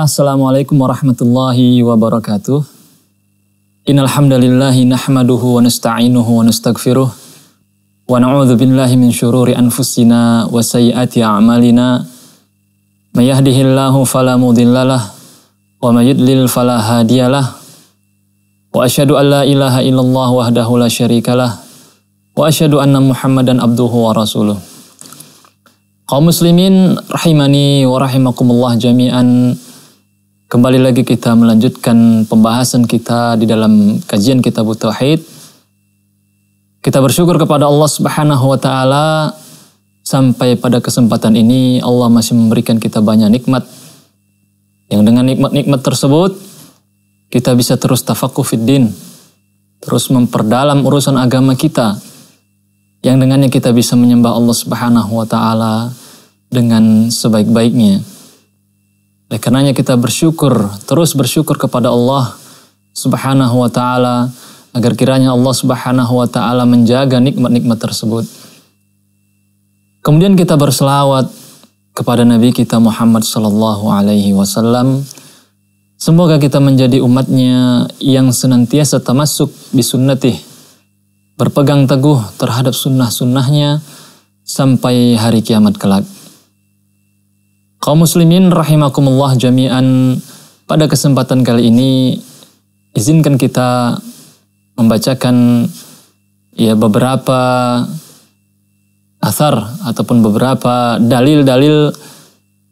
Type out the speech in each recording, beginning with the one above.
Bismillah, Assalamualaikum warahmatullahi wabarakatuh. Innalhamdalillahi nahmaduhu wa nasta'inuhu wa nasta'gfiruh. Wa na'udhu billahi min syururi anfusina wa sayyati a'malina. Mayahdihillahu falamudillalah. Wa mayudlil falahadiyalah. Wa ashadu an la ilaha illallah wahdahu la syarikalah. Wa ashadu anna muhammadan abduhu wa rasuluh. Kaum muslimin rahimani wa rahimakumullah jami'an. Kembali lagi kita melanjutkan pembahasan kita di dalam kajian kitab Tauhid. Kita bersyukur kepada Allah Subhanahu wa taala sampai pada kesempatan ini Allah masih memberikan kita banyak nikmat. Yang dengan nikmat-nikmat tersebut kita bisa terus fid din, terus memperdalam urusan agama kita. Yang dengannya kita bisa menyembah Allah Subhanahu wa taala dengan sebaik-baiknya. Oleh karenanya kita bersyukur, terus bersyukur kepada Allah Subhanahu wa taala agar kiranya Allah Subhanahu wa taala menjaga nikmat-nikmat tersebut. Kemudian kita berselawat kepada Nabi kita Muhammad sallallahu alaihi wasallam. Semoga kita menjadi umatnya yang senantiasa termasuk di sunnatih. berpegang teguh terhadap sunnah-sunnahnya sampai hari kiamat kelak. Kaum muslimin rahimakumullah jami'an. Pada kesempatan kali ini izinkan kita membacakan ya beberapa asar ataupun beberapa dalil-dalil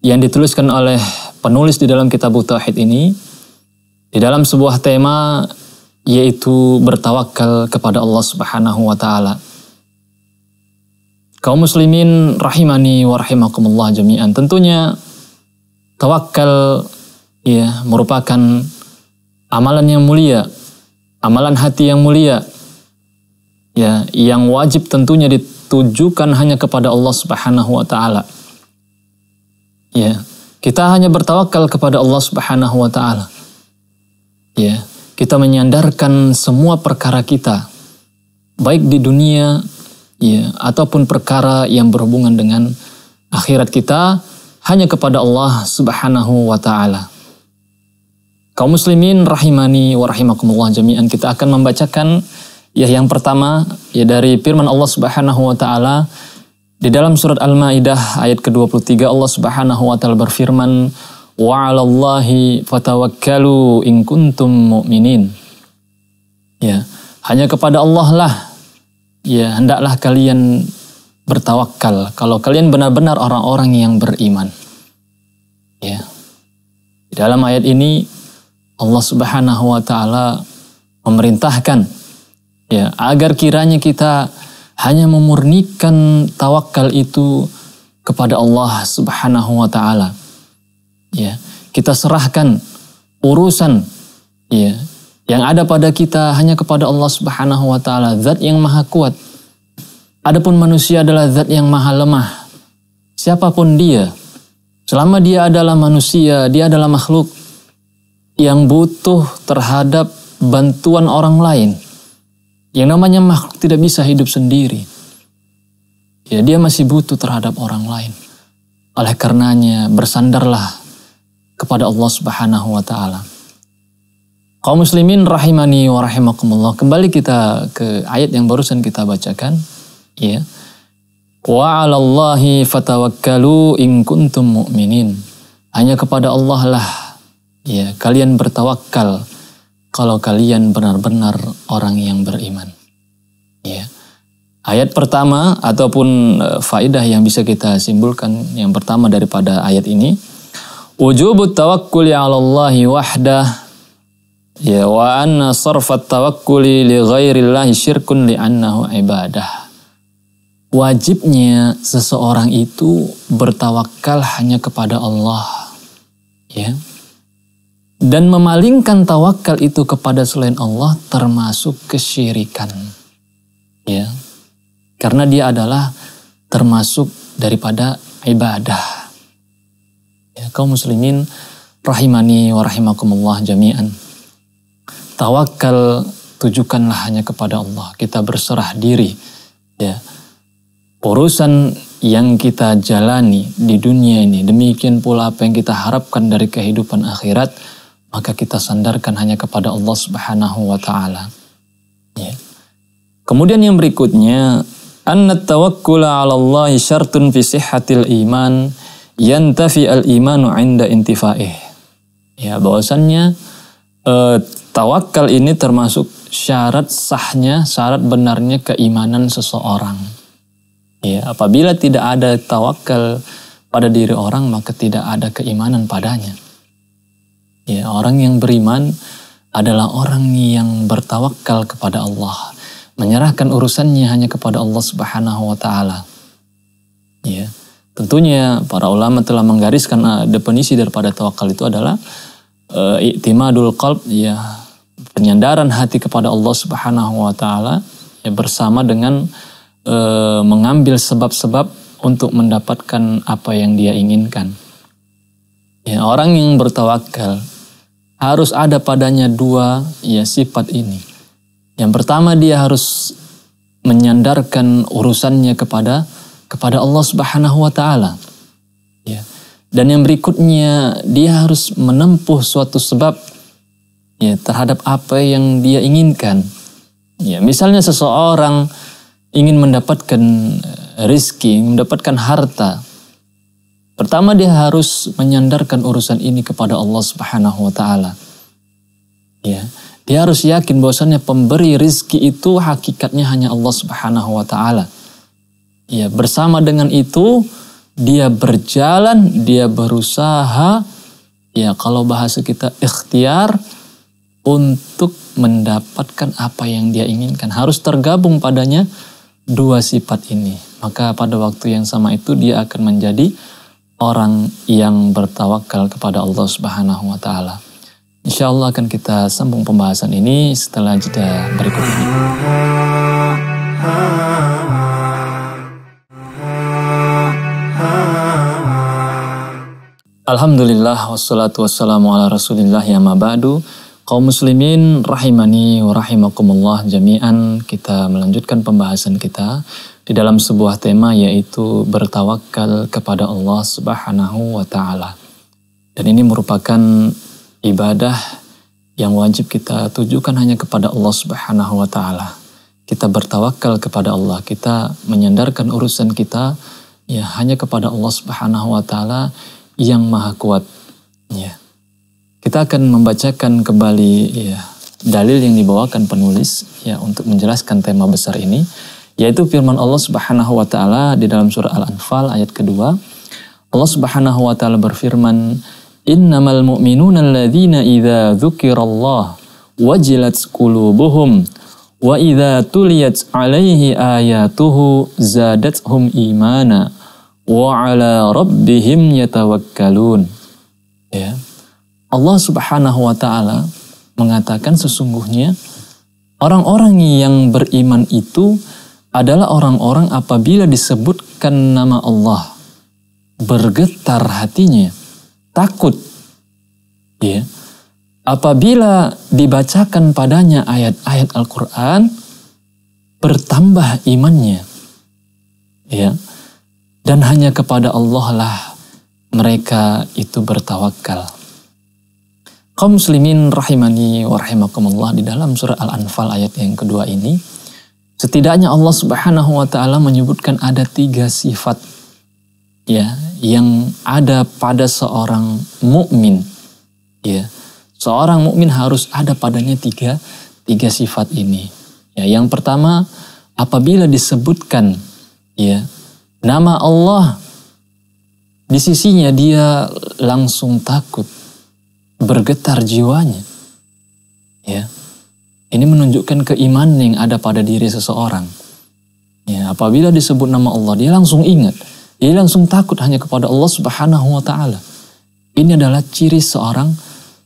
yang dituliskan oleh penulis di dalam kitab Tauhid ini di dalam sebuah tema yaitu bertawakal kepada Allah Subhanahu wa taala. Kaum muslimin rahimani wa rahimakumullah jami'an. Tentunya tawakal ya merupakan amalan yang mulia, amalan hati yang mulia. Ya, yang wajib tentunya ditujukan hanya kepada Allah Subhanahu wa taala. Ya, kita hanya bertawakal kepada Allah Subhanahu wa taala. Ya, kita menyandarkan semua perkara kita baik di dunia ya, ataupun perkara yang berhubungan dengan akhirat kita hanya kepada Allah Subhanahu wa taala. Kaum muslimin rahimani wa rahimakumullah jami'an kita akan membacakan ya yang pertama ya dari firman Allah Subhanahu wa taala di dalam surat Al-Maidah ayat ke-23 Allah Subhanahu wa taala berfirman wa 'alallahi fatawakkalu in kuntum mu'minin. Ya, hanya kepada Allah lah ya hendaklah kalian bertawakal kalau kalian benar-benar orang-orang yang beriman. Ya. Di dalam ayat ini Allah Subhanahu wa taala memerintahkan ya agar kiranya kita hanya memurnikan tawakal itu kepada Allah Subhanahu wa taala. Ya, kita serahkan urusan ada pada kita hanya kepada Allah Subhanahu wa taala, zat yang maha kuat. Adapun manusia adalah zat yang maha lemah. Siapapun dia, selama dia adalah manusia, dia adalah makhluk yang butuh terhadap bantuan orang lain. Yang namanya makhluk tidak bisa hidup sendiri. Ya, dia masih butuh terhadap orang lain. Oleh karenanya bersandarlah kepada Allah Subhanahu wa taala. Kaum muslimin rahimani wa rahimakumullah. Kembali kita ke ayat yang barusan kita bacakan, ya. Wa 'alallahi fatawakkalu in kuntum mu'minin. Hanya kepada Allah lah ya kalian bertawakal kalau kalian benar-benar orang yang beriman. Ya. Ayat pertama ataupun e, faidah yang bisa kita simpulkan yang pertama daripada ayat ini wujubut ya 'alallahi wahdah Ya wa anna sarfat tawakkuli li ghairillahi syirkun li annahu ibadah. Wajibnya seseorang itu bertawakal hanya kepada Allah. Ya. Dan memalingkan tawakal itu kepada selain Allah termasuk kesyirikan. Ya. Karena dia adalah termasuk daripada ibadah. Ya, kaum muslimin rahimani wa rahimakumullah jami'an tawakal tujukanlah hanya kepada Allah. Kita berserah diri. Ya. Urusan yang kita jalani di dunia ini, demikian pula apa yang kita harapkan dari kehidupan akhirat, maka kita sandarkan hanya kepada Allah Subhanahu wa taala. Ya. Kemudian yang berikutnya, an tawakkul 'ala Allah syartun fi sihhatil iman yantafi al-imanu 'inda intifaih. Ya, bahwasannya eh, Tawakal ini termasuk syarat sahnya, syarat benarnya keimanan seseorang. Ya, apabila tidak ada tawakal pada diri orang, maka tidak ada keimanan padanya. Ya, orang yang beriman adalah orang yang bertawakal kepada Allah, menyerahkan urusannya hanya kepada Allah Subhanahu wa taala. Ya. Tentunya para ulama telah menggariskan ah, definisi daripada tawakal itu adalah uh, i'timadul qalb ya penyandaran hati kepada Allah Subhanahu wa taala ya bersama dengan e, mengambil sebab-sebab untuk mendapatkan apa yang dia inginkan. Ya, orang yang bertawakal harus ada padanya dua ya sifat ini. Yang pertama dia harus menyandarkan urusannya kepada kepada Allah Subhanahu wa taala. Ya. Dan yang berikutnya dia harus menempuh suatu sebab ya terhadap apa yang dia inginkan. Ya, misalnya seseorang ingin mendapatkan eh, rizki, mendapatkan harta. Pertama dia harus menyandarkan urusan ini kepada Allah Subhanahu wa taala. Ya, dia harus yakin bahwasannya pemberi rizki itu hakikatnya hanya Allah Subhanahu wa taala. Ya, bersama dengan itu dia berjalan, dia berusaha ya kalau bahasa kita ikhtiar untuk mendapatkan apa yang dia inginkan. Harus tergabung padanya dua sifat ini. Maka pada waktu yang sama itu dia akan menjadi orang yang bertawakal kepada Allah Subhanahu wa taala. Insya akan kita sambung pembahasan ini setelah jeda berikut ini. Alhamdulillah wassalatu wassalamu ala rasulillah ya mabadu. Kaum muslimin rahimani wa rahimakumullah jami'an kita melanjutkan pembahasan kita di dalam sebuah tema yaitu bertawakal kepada Allah Subhanahu wa taala. Dan ini merupakan ibadah yang wajib kita tujukan hanya kepada Allah Subhanahu wa taala. Kita bertawakal kepada Allah, kita menyandarkan urusan kita ya hanya kepada Allah Subhanahu wa taala yang maha kuat. Ya. Kita akan membacakan kembali ya, dalil yang dibawakan penulis ya untuk menjelaskan tema besar ini yaitu firman Allah Subhanahu wa taala di dalam surah Al-Anfal ayat kedua. Allah Subhanahu wa taala berfirman, "Innamal mu'minuna alladzina idza dzukirallah wajilat qulubuhum wa idza tuliyat alaihi ayatuhu zadatuhum imana wa ala rabbihim yatawakkalun." Ya. Allah Subhanahu wa taala mengatakan sesungguhnya orang-orang yang beriman itu adalah orang-orang apabila disebutkan nama Allah bergetar hatinya takut ya apabila dibacakan padanya ayat-ayat Al-Qur'an bertambah imannya ya dan hanya kepada Allah lah mereka itu bertawakal Kaum muslimin rahimani wa rahimakumullah di dalam surah Al-Anfal ayat yang kedua ini setidaknya Allah Subhanahu wa taala menyebutkan ada tiga sifat ya yang ada pada seorang mukmin ya seorang mukmin harus ada padanya tiga tiga sifat ini ya yang pertama apabila disebutkan ya nama Allah di sisinya dia langsung takut bergetar jiwanya. Ya. Ini menunjukkan keimanan yang ada pada diri seseorang. Ya, apabila disebut nama Allah, dia langsung ingat. Dia langsung takut hanya kepada Allah Subhanahu wa taala. Ini adalah ciri seorang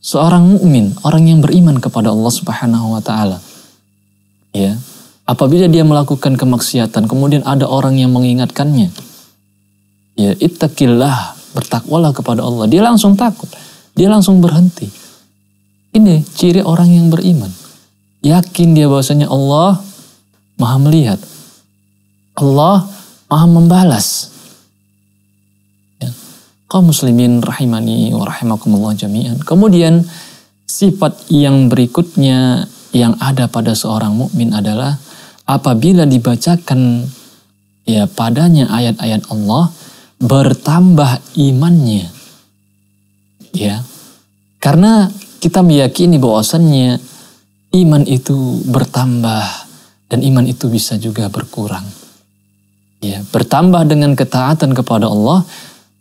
seorang mukmin, orang yang beriman kepada Allah Subhanahu wa taala. Ya. Apabila dia melakukan kemaksiatan, kemudian ada orang yang mengingatkannya. Ya, ittaqillah, bertakwalah kepada Allah. Dia langsung takut. Dia langsung berhenti. Ini ciri orang yang beriman. Yakin dia bahwasanya Allah maha melihat. Allah maha membalas. Ya. muslimin rahimani wa rahimakumullah jami'an. Kemudian sifat yang berikutnya yang ada pada seorang mukmin adalah apabila dibacakan ya padanya ayat-ayat Allah bertambah imannya Ya. Karena kita meyakini bahwasannya iman itu bertambah dan iman itu bisa juga berkurang. Ya, bertambah dengan ketaatan kepada Allah,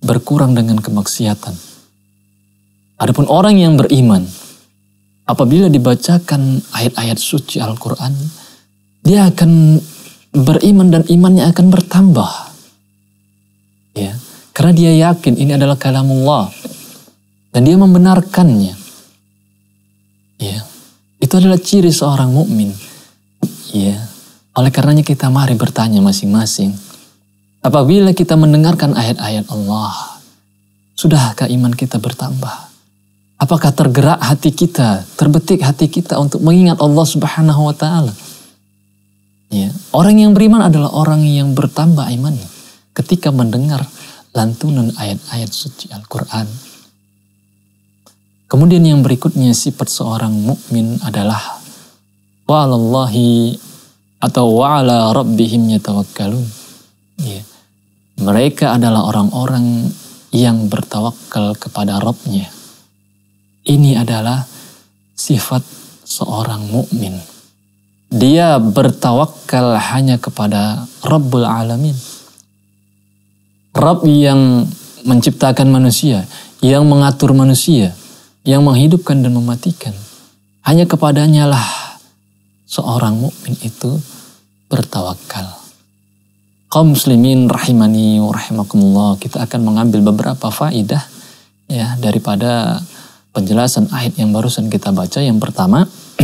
berkurang dengan kemaksiatan. Adapun orang yang beriman, apabila dibacakan ayat-ayat suci Al-Quran, dia akan beriman dan imannya akan bertambah. Ya, karena dia yakin ini adalah kalamullah dan dia membenarkannya. Ya. Itu adalah ciri seorang mukmin. Ya. Oleh karenanya kita mari bertanya masing-masing. Apabila kita mendengarkan ayat-ayat Allah, sudahkah iman kita bertambah? Apakah tergerak hati kita, terbetik hati kita untuk mengingat Allah Subhanahu wa taala? Ya, orang yang beriman adalah orang yang bertambah imannya ketika mendengar lantunan ayat-ayat suci Al-Qur'an Kemudian yang berikutnya sifat seorang mukmin adalah wa'alallahi atau wa'ala rabbihim yatawakkalun. Ya. Mereka adalah orang-orang yang bertawakal kepada Rabbnya. Ini adalah sifat seorang mukmin. Dia bertawakal hanya kepada Rabbul Alamin. Rabb yang menciptakan manusia, yang mengatur manusia, yang menghidupkan dan mematikan. Hanya kepadanya lah seorang mukmin itu bertawakal. Kaum muslimin rahimani wa rahimakumullah, kita akan mengambil beberapa faidah ya daripada penjelasan ayat yang barusan kita baca. Yang pertama,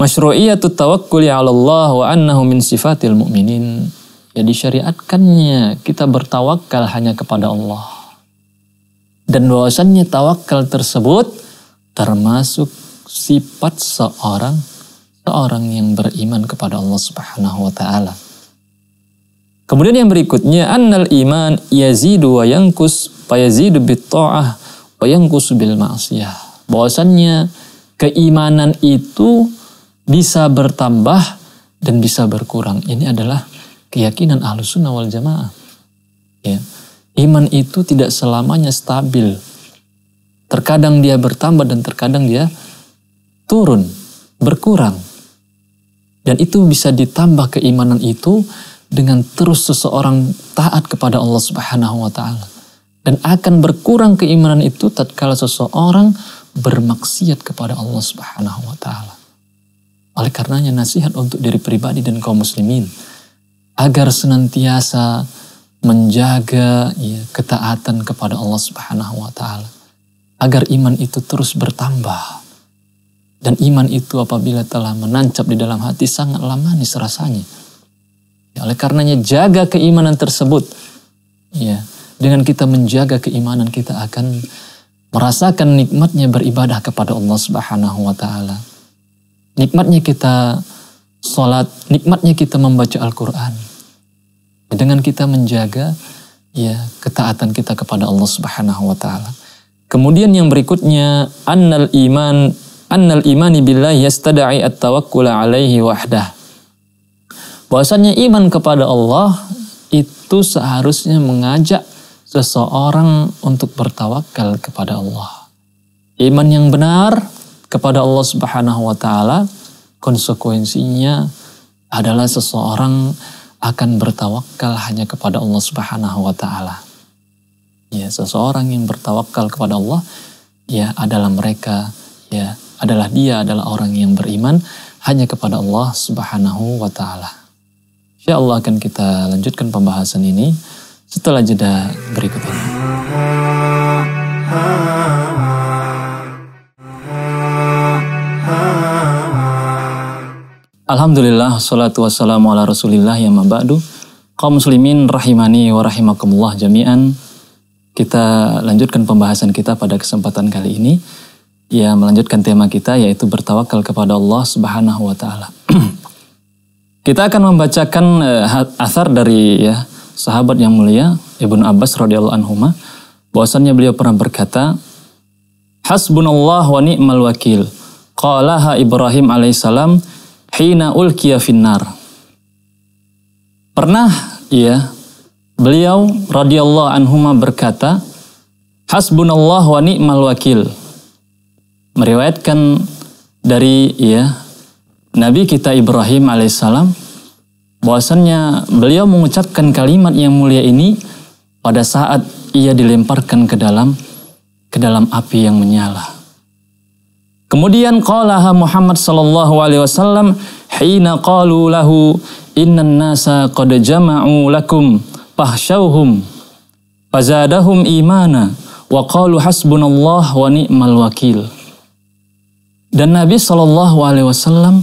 masyru'iyatut tawakkuli 'ala Allah wa annahu min sifatil mu'minin. Ya disyariatkannya kita bertawakal hanya kepada Allah dan bahwasannya tawakal tersebut termasuk sifat seorang seorang yang beriman kepada Allah Subhanahu wa taala. Kemudian yang berikutnya annal iman yazidu wa yanqus fa yazidu bit ta'ah wa yanqus bil ma'siyah. Bahwasannya keimanan itu bisa bertambah dan bisa berkurang. Ini adalah keyakinan Ahlus Sunnah wal Jamaah. Ya iman itu tidak selamanya stabil. Terkadang dia bertambah dan terkadang dia turun, berkurang. Dan itu bisa ditambah keimanan itu dengan terus seseorang taat kepada Allah Subhanahu wa taala. Dan akan berkurang keimanan itu tatkala seseorang bermaksiat kepada Allah Subhanahu wa taala. Oleh karenanya nasihat untuk diri pribadi dan kaum muslimin agar senantiasa menjaga ya, ketaatan kepada Allah Subhanahu wa taala agar iman itu terus bertambah. Dan iman itu apabila telah menancap di dalam hati sangatlah manis rasanya. Ya, oleh karenanya jaga keimanan tersebut. Ya, dengan kita menjaga keimanan kita akan merasakan nikmatnya beribadah kepada Allah Subhanahu wa taala. Nikmatnya kita salat, nikmatnya kita membaca Al-Qur'an dengan kita menjaga ya ketaatan kita kepada Allah Subhanahu wa taala. Kemudian yang berikutnya annal iman annal imani billahi yasta'dai at-tawakkul alaihi wahdah. Bahwasanya iman kepada Allah itu seharusnya mengajak seseorang untuk bertawakal kepada Allah. Iman yang benar kepada Allah Subhanahu wa taala konsekuensinya adalah seseorang akan bertawakal hanya kepada Allah Subhanahu wa taala. Ya, seseorang yang bertawakal kepada Allah ya adalah mereka ya adalah dia adalah orang yang beriman hanya kepada Allah Subhanahu wa taala. Allah akan kita lanjutkan pembahasan ini setelah jeda berikut ini. Alhamdulillah, salatu wassalamu ala rasulillah ya ma'ba'du. Kaum muslimin rahimani wa rahimakumullah jami'an. Kita lanjutkan pembahasan kita pada kesempatan kali ini. Ya, melanjutkan tema kita yaitu bertawakal kepada Allah subhanahu wa ta'ala. kita akan membacakan uh, asar dari ya sahabat yang mulia Ibnu Abbas radhiyallahu anhu bahwasannya beliau pernah berkata Hasbunallah wa ni'mal wakil. Qalaha Ibrahim alaihissalam hina ulkiya finnar. Pernah ya beliau radhiyallahu anhuma berkata, hasbunallah wa ni'mal wakil. Meriwayatkan dari ya Nabi kita Ibrahim alaihissalam bahwasannya beliau mengucapkan kalimat yang mulia ini pada saat ia dilemparkan ke dalam ke dalam api yang menyala. Kemudian qalaha Muhammad sallallahu alaihi wasallam hina qalu lahu innan nasa qad jama'u lakum fahshawhum fazadahum imana wa qalu hasbunallah wa ni'mal wakil. Dan Nabi Shallallahu alaihi wasallam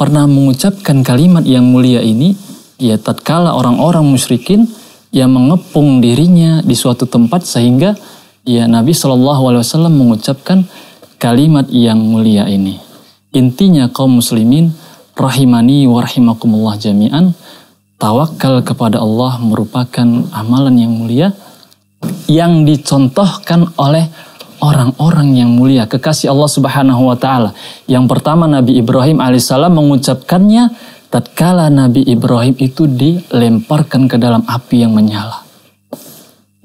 pernah mengucapkan kalimat yang mulia ini ya tatkala orang-orang musyrikin yang mengepung dirinya di suatu tempat sehingga ya Nabi Shallallahu alaihi wasallam mengucapkan kalimat yang mulia ini. Intinya kaum muslimin rahimani warhimakumullah jami'an tawakal kepada Allah merupakan amalan yang mulia yang dicontohkan oleh orang-orang yang mulia kekasih Allah Subhanahu wa taala. Yang pertama Nabi Ibrahim alaihissalam mengucapkannya tatkala Nabi Ibrahim itu dilemparkan ke dalam api yang menyala.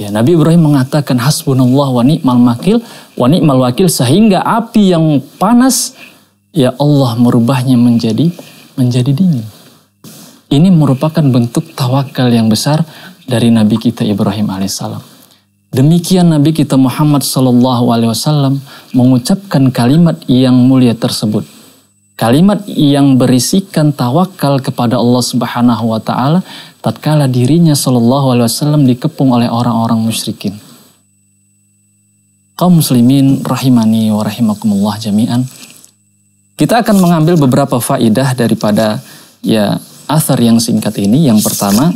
Ya, Nabi Ibrahim mengatakan hasbunallah wa ni'mal makil wa ni'mal wakil sehingga api yang panas ya Allah merubahnya menjadi menjadi dingin. Ini merupakan bentuk tawakal yang besar dari Nabi kita Ibrahim alaihissalam. Demikian Nabi kita Muhammad sallallahu alaihi wasallam mengucapkan kalimat yang mulia tersebut. Kalimat yang berisikan tawakal kepada Allah Subhanahu wa taala tatkala dirinya Shallallahu Alaihi Wasallam dikepung oleh orang-orang musyrikin. Kaum muslimin rahimani wa rahimakumullah jami'an. Kita akan mengambil beberapa faidah daripada ya asar yang singkat ini. Yang pertama,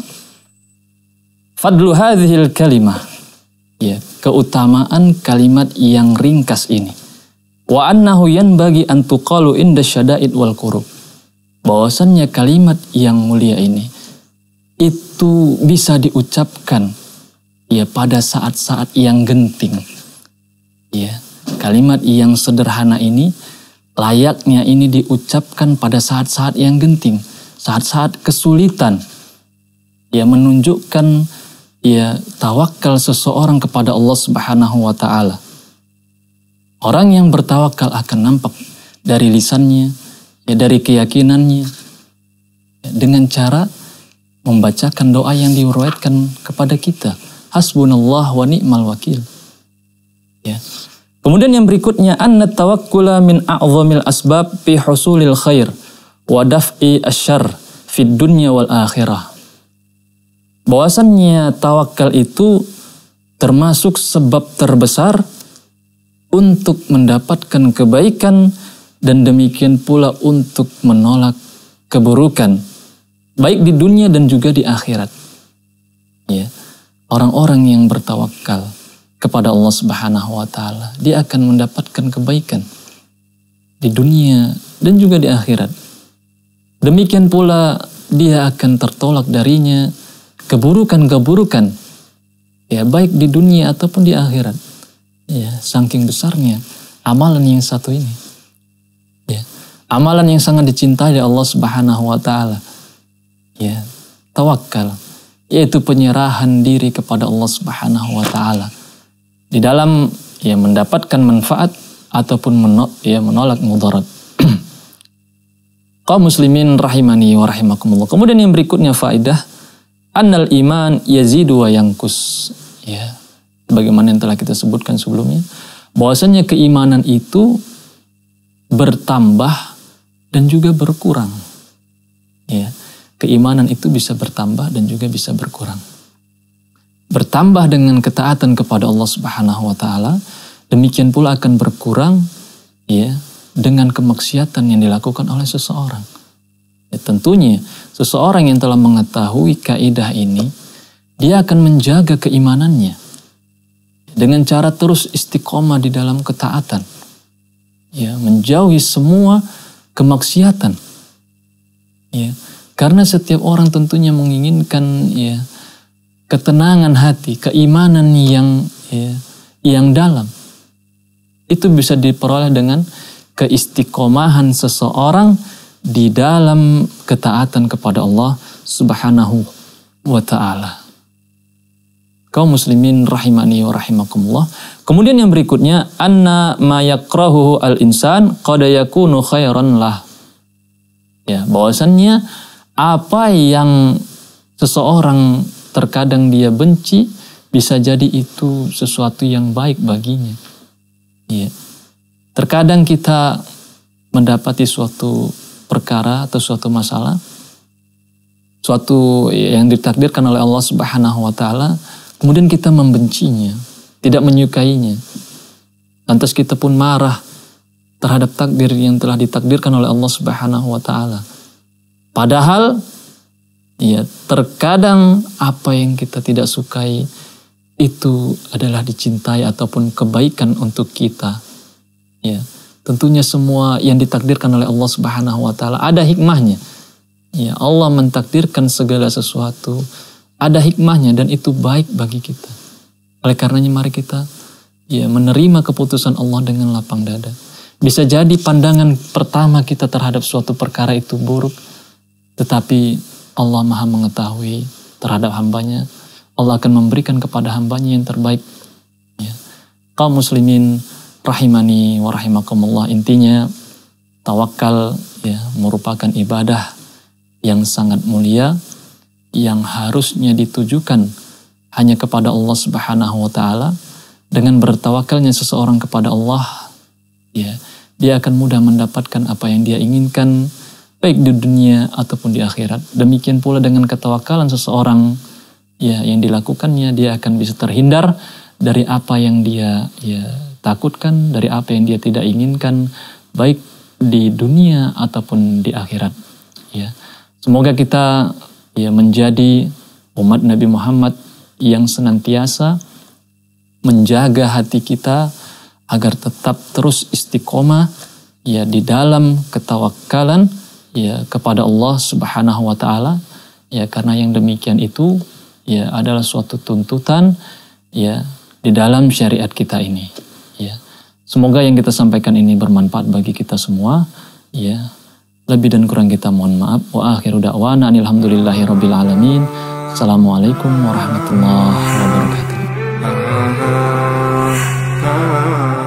fadlu hadhil kalimah. Ya, keutamaan kalimat yang ringkas ini. Wa annahu yanbagi bagi tuqalu inda syada'id wal kurub. Bahwasannya kalimat yang mulia ini itu bisa diucapkan ya pada saat-saat yang genting. Ya, kalimat yang sederhana ini layaknya ini diucapkan pada saat-saat yang genting, saat-saat kesulitan. Ya menunjukkan ya tawakal seseorang kepada Allah Subhanahu wa taala. Orang yang bertawakal akan nampak dari lisannya, ya dari keyakinannya ya, dengan cara membacakan doa yang diuraikan kepada kita. Hasbunallah wa ni'mal wakil. Ya. Kemudian yang berikutnya anna tawakkula min a'zamil asbab fi husulil khair wa daf'i asyarr fi dunya wal akhirah. Bahwasannya tawakal itu termasuk sebab terbesar untuk mendapatkan kebaikan dan demikian pula untuk menolak keburukan baik di dunia dan juga di akhirat. Ya. Orang-orang yang bertawakal kepada Allah Subhanahu wa taala, dia akan mendapatkan kebaikan di dunia dan juga di akhirat. Demikian pula dia akan tertolak darinya keburukan-keburukan ya baik di dunia ataupun di akhirat. Ya, saking besarnya amalan yang satu ini. Ya, amalan yang sangat dicintai oleh Allah Subhanahu wa taala ya tawakal yaitu penyerahan diri kepada Allah Subhanahu wa taala di dalam ya mendapatkan manfaat ataupun menolak, ya menolak mudarat. Kaum muslimin rahimani wa rahimakumullah. Kemudian yang berikutnya faedah annal iman yazidu wa yangkus Ya. Bagaimana yang telah kita sebutkan sebelumnya, bahwasanya keimanan itu bertambah dan juga berkurang. Ya keimanan itu bisa bertambah dan juga bisa berkurang. Bertambah dengan ketaatan kepada Allah Subhanahu wa taala, demikian pula akan berkurang ya dengan kemaksiatan yang dilakukan oleh seseorang. Ya, tentunya seseorang yang telah mengetahui kaidah ini, dia akan menjaga keimanannya dengan cara terus istiqomah di dalam ketaatan. Ya, menjauhi semua kemaksiatan. Ya, karena setiap orang tentunya menginginkan ya ketenangan hati, keimanan yang ya, yang dalam. Itu bisa diperoleh dengan keistiqomahan seseorang di dalam ketaatan kepada Allah Subhanahu wa taala. Kau muslimin rahimani wa rahimakumullah. Kemudian yang berikutnya anna ma al insan qad yakunu khairan lah. Ya, bahwasannya apa yang seseorang terkadang dia benci bisa jadi itu sesuatu yang baik baginya. Iya. Terkadang kita mendapati suatu perkara atau suatu masalah suatu yang ditakdirkan oleh Allah Subhanahu wa taala, kemudian kita membencinya, tidak menyukainya. Lantas kita pun marah terhadap takdir yang telah ditakdirkan oleh Allah Subhanahu wa taala. Padahal ya terkadang apa yang kita tidak sukai itu adalah dicintai ataupun kebaikan untuk kita. Ya, tentunya semua yang ditakdirkan oleh Allah Subhanahu wa taala ada hikmahnya. Ya, Allah mentakdirkan segala sesuatu ada hikmahnya dan itu baik bagi kita. Oleh karenanya mari kita ya menerima keputusan Allah dengan lapang dada. Bisa jadi pandangan pertama kita terhadap suatu perkara itu buruk, tetapi Allah maha mengetahui terhadap hambanya. Allah akan memberikan kepada hambanya yang terbaik. Ya. Kau muslimin rahimani wa rahimakumullah intinya tawakal ya merupakan ibadah yang sangat mulia yang harusnya ditujukan hanya kepada Allah Subhanahu wa taala dengan bertawakalnya seseorang kepada Allah ya dia akan mudah mendapatkan apa yang dia inginkan baik di dunia ataupun di akhirat. Demikian pula dengan ketawakalan seseorang ya yang dilakukannya dia akan bisa terhindar dari apa yang dia ya takutkan, dari apa yang dia tidak inginkan baik di dunia ataupun di akhirat. Ya. Semoga kita ya menjadi umat Nabi Muhammad yang senantiasa menjaga hati kita agar tetap terus istiqomah ya di dalam ketawakalan ya kepada Allah Subhanahu wa taala ya karena yang demikian itu ya adalah suatu tuntutan ya di dalam syariat kita ini ya semoga yang kita sampaikan ini bermanfaat bagi kita semua ya lebih dan kurang kita mohon maaf wa akhiru da'wana alhamdulillahi rabbil alamin assalamualaikum warahmatullahi wabarakatuh ah, ah, ah,